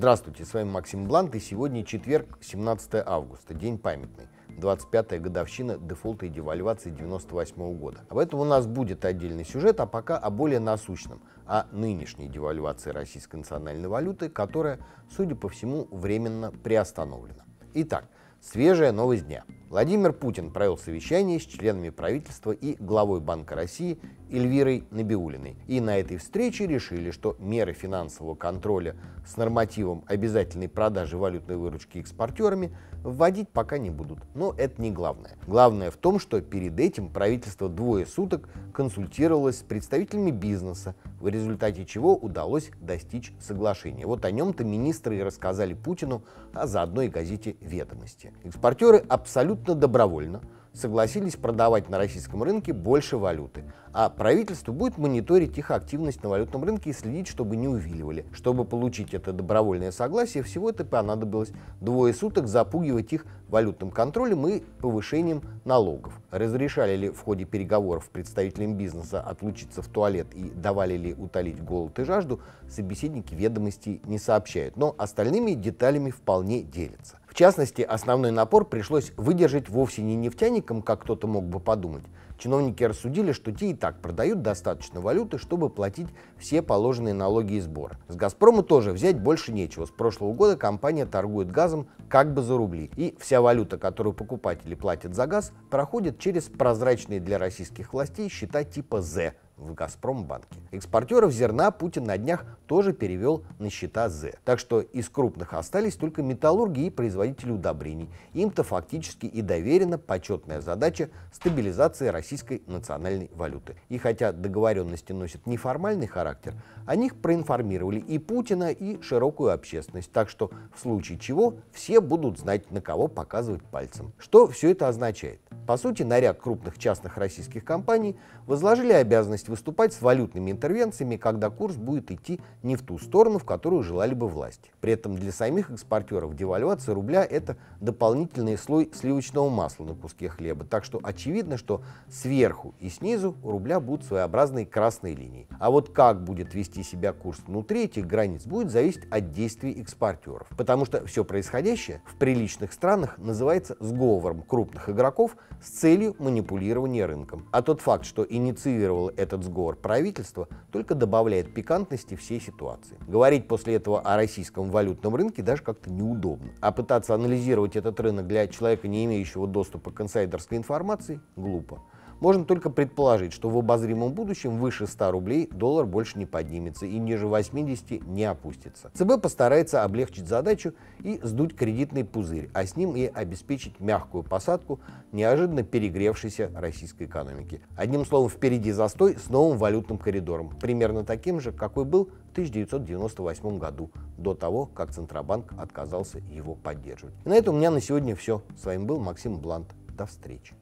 Здравствуйте, с вами Максим Блант, и сегодня четверг, 17 августа, день памятный. 25-я годовщина дефолта и девальвации 98 года. Об этом у нас будет отдельный сюжет, а пока о более насущном, о нынешней девальвации российской национальной валюты, которая, судя по всему, временно приостановлена. Итак, свежая новость дня – Владимир Путин провел совещание с членами правительства и главой Банка России Эльвирой Набиулиной. И на этой встрече решили, что меры финансового контроля с нормативом обязательной продажи валютной выручки экспортерами вводить пока не будут. Но это не главное. Главное в том, что перед этим правительство двое суток консультировалось с представителями бизнеса, в результате чего удалось достичь соглашения. Вот о нем-то министры и рассказали Путину, а заодно и газете «Ведомости». Экспортеры абсолютно попутно добровольно согласились продавать на российском рынке больше валюты, а правительство будет мониторить их активность на валютном рынке и следить, чтобы не увиливали. Чтобы получить это добровольное согласие, всего это понадобилось двое суток запугивать их валютным контролем и повышением налогов. Разрешали ли в ходе переговоров представителям бизнеса отлучиться в туалет и давали ли утолить голод и жажду, собеседники ведомостей не сообщают, но остальными деталями вполне делятся. В частности, основной напор пришлось выдержать вовсе не нефтяникам, как кто-то мог бы подумать. Чиновники рассудили, что те и так продают достаточно валюты, чтобы платить все положенные налоги и сборы. С «Газпрома» тоже взять больше нечего. С прошлого года компания торгует газом как бы за рубли. И вся валюта, которую покупатели платят за газ, проходит через прозрачные для российских властей счета типа «З» в «Газпромбанке». Экспортеров зерна Путин на днях тоже перевел на счета З. Так что из крупных остались только металлурги и производители удобрений. Им-то фактически и доверена почетная задача стабилизации российской национальной валюты. И хотя договоренности носят неформальный характер, о них проинформировали и Путина, и широкую общественность. Так что в случае чего все будут знать, на кого показывать пальцем. Что все это означает? По сути, на ряд крупных частных российских компаний возложили обязанность выступать с валютными интервенциями, когда курс будет идти не в ту сторону, в которую желали бы власти. При этом для самих экспортеров девальвация рубля – это дополнительный слой сливочного масла на куске хлеба. Так что очевидно, что сверху и снизу у рубля будут своеобразные красные линии. А вот как будет вести себя курс внутри этих границ, будет зависеть от действий экспортеров. Потому что все происходящее в приличных странах называется сговором крупных игроков с целью манипулирования рынком. А тот факт, что инициировал этот сговор правительство, только добавляет пикантности всей ситуации. Говорить после этого о российском валютном рынке даже как-то неудобно, а пытаться анализировать этот рынок для человека, не имеющего доступа к инсайдерской информации, глупо. Можно только предположить, что в обозримом будущем выше 100 рублей доллар больше не поднимется и ниже 80 не опустится. ЦБ постарается облегчить задачу и сдуть кредитный пузырь, а с ним и обеспечить мягкую посадку неожиданно перегревшейся российской экономики. Одним словом, впереди застой с новым валютным коридором, примерно таким же, какой был в 1998 году, до того, как Центробанк отказался его поддерживать. И на этом у меня на сегодня все. С вами был Максим Блант. До встречи.